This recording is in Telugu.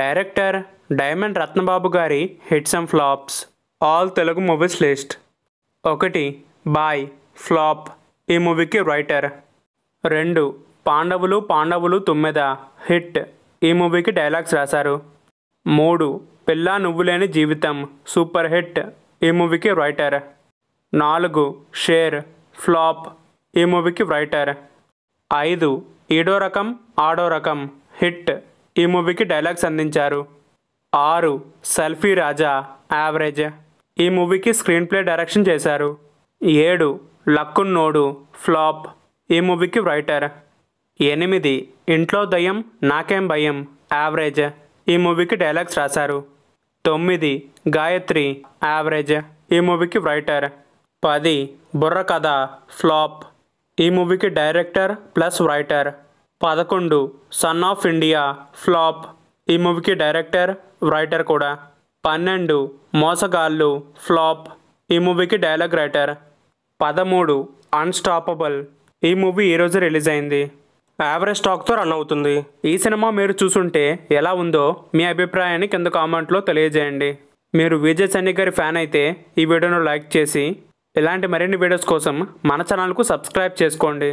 డైరెక్టర్ డైమండ్ రత్నబాబు గారి hits and flops all Telugu movies list ఒకటి బాయ్ ఫ్లాప్ ఈ మూవీకి రైటర్ రెండు పాండవులు పాండవులు తొమ్మిద హిట్ ఈ మూవీకి డైలాగ్స్ రాశారు మూడు పిల్ల లేని జీవితం సూపర్ హిట్ ఈ మూవీకి రైటర్ నాలుగు షేర్ ఫ్లాప్ ఈ మూవీకి రైటర్ ఐదు ఏడో రకం ఆడో రకం హిట్ ఈ మూవీకి డైలాగ్స్ అందించారు ఆరు సెల్ఫీ రాజా యావరేజ్ ఈ మూవీకి స్క్రీన్ ప్లే డైరెక్షన్ చేశారు ఏడు లక్కున్నోడు ఫ్లాప్ ఈ మూవీకి రైటర్ ఎనిమిది ఇంట్లో దయ్యం నాకేం భయం యావరేజ్ ఈ మూవీకి డైలాగ్స్ రాశారు తొమ్మిది గాయత్రి యావరేజ్ ఈ మూవీకి రైటర్ పది బుర్ర కథ ఫ్లాప్ ఈ మూవీకి డైరెక్టర్ ప్లస్ రైటర్ పదకొండు సన్ ఆఫ్ ఇండియా ఫ్లాప్ ఈ మూవీకి డైరెక్టర్ రైటర్ కూడా పన్నెండు మోసగాళ్ళు ఫ్లాప్ ఈ మూవీకి డైలాగ్ రైటర్ పదమూడు అన్స్టాపబుల్ ఈ మూవీ ఈరోజు రిలీజ్ అయింది యావరేజ్ స్టాక్తో రన్ అవుతుంది ఈ సినిమా మీరు చూసుంటే ఎలా ఉందో మీ అభిప్రాయాన్ని కింద కామెంట్లో తెలియజేయండి మీరు విజయ్ సన్నీ గారి ఫ్యాన్ అయితే ఈ వీడియోను లైక్ చేసి ఇలాంటి మరిన్ని వీడియోస్ కోసం మన ఛానల్కు సబ్స్క్రైబ్ చేసుకోండి